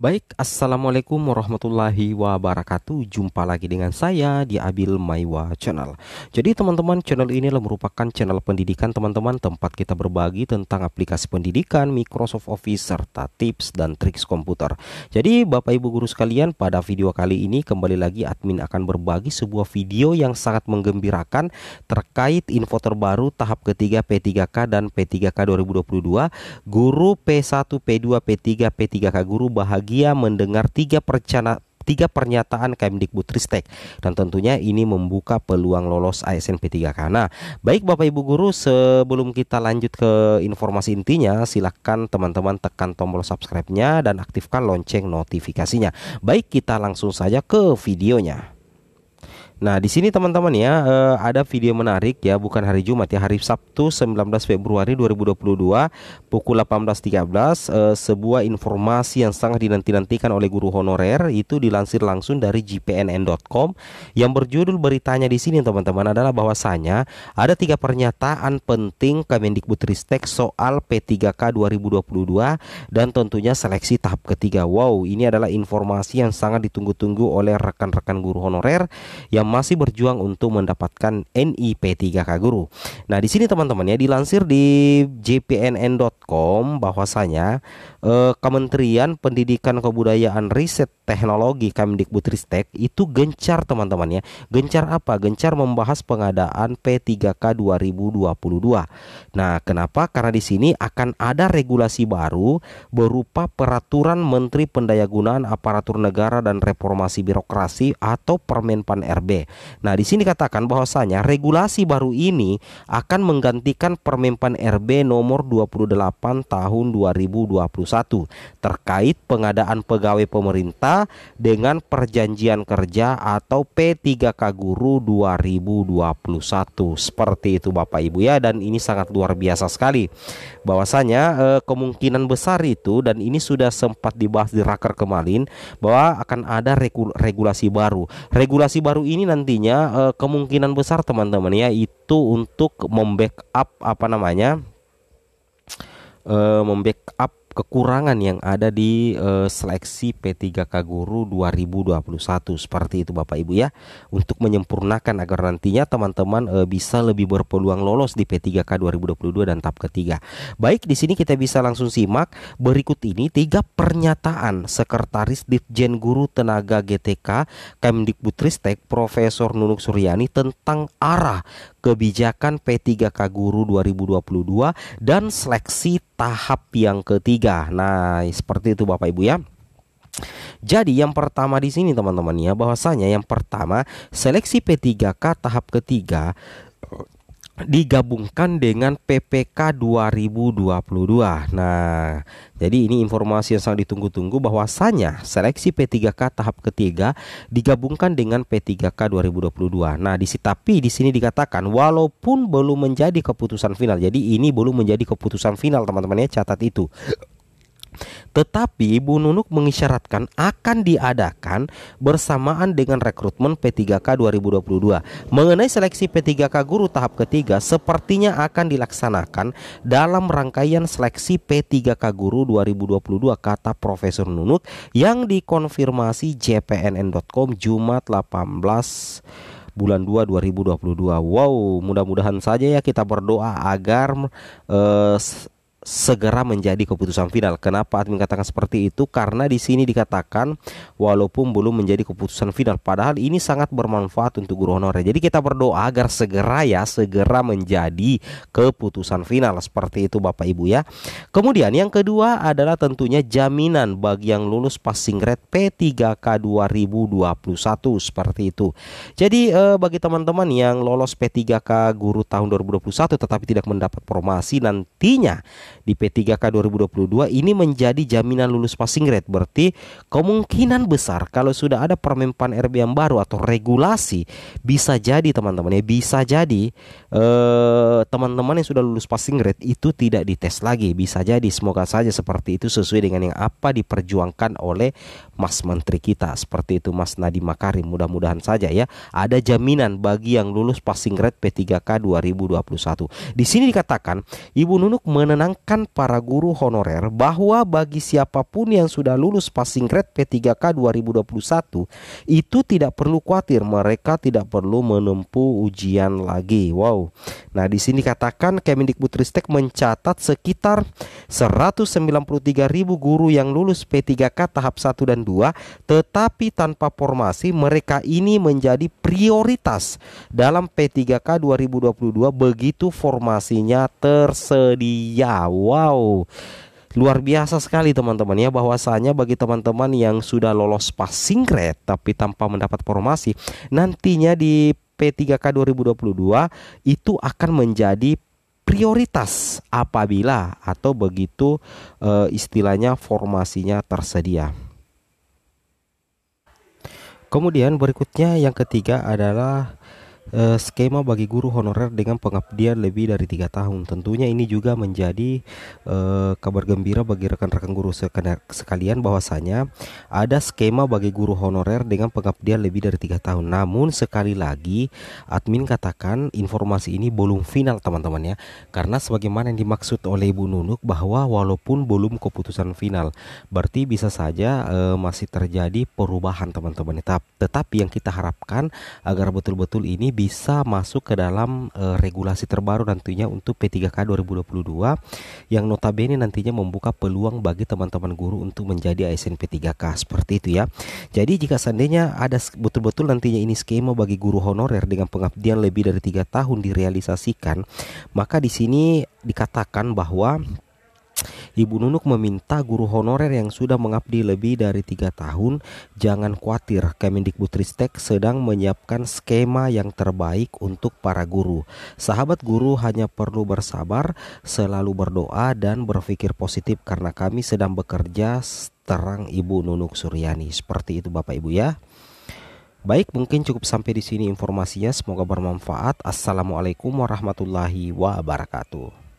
Baik, Assalamualaikum warahmatullahi wabarakatuh Jumpa lagi dengan saya di Abil Maiwa Channel Jadi teman-teman channel ini merupakan channel pendidikan teman-teman Tempat kita berbagi tentang aplikasi pendidikan, Microsoft Office, serta tips dan triks komputer Jadi Bapak Ibu Guru sekalian pada video kali ini Kembali lagi admin akan berbagi sebuah video yang sangat menggembirakan Terkait info terbaru tahap ketiga P3K dan P3K 2022 Guru P1, P2, P3, P3K Guru bahagia bahagia mendengar tiga percana tiga pernyataan Kemdikbudristek dan tentunya ini membuka peluang lolos ASN P3K. Nah, baik Bapak Ibu guru, sebelum kita lanjut ke informasi intinya, silakan teman-teman tekan tombol subscribe-nya dan aktifkan lonceng notifikasinya. Baik, kita langsung saja ke videonya. Nah, di sini teman-teman ya, eh, ada video menarik ya, bukan hari Jumat ya, hari Sabtu 19 Februari 2022 pukul 18.13 eh, sebuah informasi yang sangat dinanti-nantikan oleh guru honorer itu dilansir langsung dari gpnn.com yang berjudul beritanya di sini teman-teman adalah bahwasanya ada tiga pernyataan penting Kemendikbudristek soal P3K 2022 dan tentunya seleksi tahap ketiga. Wow, ini adalah informasi yang sangat ditunggu-tunggu oleh rekan-rekan guru honorer yang masih berjuang untuk mendapatkan NIP 3K guru. Nah, di sini teman-teman ya dilansir di jpnn.com bahwasanya eh, Kementerian Pendidikan Kebudayaan Riset Teknologi Kemdikbudristek itu gencar teman-teman ya. Gencar apa? Gencar membahas pengadaan P3K 2022. Nah, kenapa? Karena di sini akan ada regulasi baru berupa peraturan Menteri Pendayagunaan Aparatur Negara dan Reformasi Birokrasi atau Permenpan RB Nah, di sini katakan bahwasanya regulasi baru ini akan menggantikan Permenpan RB nomor 28 tahun 2021 terkait pengadaan pegawai pemerintah dengan perjanjian kerja atau P3K Guru 2021. Seperti itu Bapak Ibu ya dan ini sangat luar biasa sekali. Bahwasanya eh, kemungkinan besar itu dan ini sudah sempat dibahas di raker kemarin bahwa akan ada regulasi baru. Regulasi baru ini nantinya uh, kemungkinan besar teman-teman ya itu untuk membackup apa namanya uh, membackup kekurangan yang ada di uh, seleksi P3K Guru 2021 seperti itu Bapak Ibu ya untuk menyempurnakan agar nantinya teman-teman uh, bisa lebih berpeluang lolos di P3K 2022 dan tahap ketiga. Baik di sini kita bisa langsung simak berikut ini tiga pernyataan sekretaris Ditjen Guru Tenaga GTK Kemdikbudristek Profesor Nunuk Suryani tentang arah kebijakan P3K Guru 2022 dan seleksi tahap yang ketiga. Nah, seperti itu Bapak Ibu ya. Jadi yang pertama di sini teman-teman ya bahwasanya yang pertama seleksi P3K tahap ketiga digabungkan dengan PPK 2022. Nah, jadi ini informasi yang sangat ditunggu-tunggu bahwasanya seleksi P3K tahap ketiga digabungkan dengan P3K 2022. Nah, di tapi di sini dikatakan walaupun belum menjadi keputusan final. Jadi ini belum menjadi keputusan final, teman-teman ya, catat itu. Tetapi Bu Nunuk mengisyaratkan akan diadakan bersamaan dengan rekrutmen P3K 2022. Mengenai seleksi P3K guru tahap ketiga sepertinya akan dilaksanakan dalam rangkaian seleksi P3K guru 2022 kata Profesor Nunuk yang dikonfirmasi jpnn.com Jumat 18 bulan 2 2022. Wow, mudah-mudahan saja ya kita berdoa agar eh, segera menjadi keputusan final. Kenapa admin katakan seperti itu? Karena di sini dikatakan walaupun belum menjadi keputusan final, padahal ini sangat bermanfaat untuk guru honorer. Jadi kita berdoa agar segera ya, segera menjadi keputusan final seperti itu Bapak Ibu ya. Kemudian yang kedua adalah tentunya jaminan bagi yang lulus passing grade P3K 2021 seperti itu. Jadi eh, bagi teman-teman yang lolos P3K guru tahun 2021 tetapi tidak mendapat promosi nantinya di P3K 2022 ini menjadi jaminan lulus passing grade. Berarti kemungkinan besar kalau sudah ada permempan RB yang baru atau regulasi bisa jadi teman-teman ya bisa jadi eh, teman-teman yang sudah lulus passing grade itu tidak dites lagi. Bisa jadi semoga saja seperti itu sesuai dengan yang apa diperjuangkan oleh Mas Menteri kita seperti itu Mas Nadiem Makarim. Mudah-mudahan saja ya ada jaminan bagi yang lulus passing grade P3K 2021. Di sini dikatakan Ibu Nunuk menenangkan mengingatkan para guru honorer bahwa bagi siapapun yang sudah lulus passing grade P3K 2021 itu tidak perlu khawatir mereka tidak perlu menempuh ujian lagi. Wow. Nah, di sini katakan Kemendikbudristek mencatat sekitar 193.000 guru yang lulus P3K tahap 1 dan 2 tetapi tanpa formasi mereka ini menjadi prioritas dalam P3K 2022 begitu formasinya tersedia. Wow. Luar biasa sekali teman-teman ya bahwasanya bagi teman-teman yang sudah lolos passing grade tapi tanpa mendapat formasi nantinya di P3K 2022 itu akan menjadi prioritas apabila atau begitu e, istilahnya formasinya tersedia. Kemudian berikutnya yang ketiga adalah Eh, skema bagi guru honorer dengan pengabdian lebih dari tiga tahun. Tentunya ini juga menjadi uh, kabar gembira bagi rekan-rekan guru sekalian bahwasanya ada skema bagi guru honorer dengan pengabdian lebih dari tiga tahun. Namun sekali lagi admin katakan informasi ini belum final teman-teman ya, karena sebagaimana yang dimaksud oleh Ibu Nunuk bahwa walaupun belum keputusan final, berarti bisa saja uh, masih terjadi perubahan teman-teman. Tetapi yang kita harapkan agar betul-betul ini bisa masuk ke dalam e, regulasi terbaru nantinya untuk P3K 2022 yang notabene nantinya membuka peluang bagi teman-teman guru untuk menjadi ASN P3K seperti itu ya. Jadi jika seandainya ada betul-betul nantinya ini skema bagi guru honorer dengan pengabdian lebih dari tiga tahun direalisasikan, maka di sini dikatakan bahwa Ibu Nunuk meminta guru honorer yang sudah mengabdi lebih dari tiga tahun jangan khawatir Kemendikbudristek sedang menyiapkan skema yang terbaik untuk para guru. Sahabat guru hanya perlu bersabar, selalu berdoa dan berpikir positif karena kami sedang bekerja terang Ibu Nunuk Suryani. Seperti itu Bapak Ibu ya. Baik, mungkin cukup sampai di sini informasinya. Semoga bermanfaat. Assalamualaikum warahmatullahi wabarakatuh.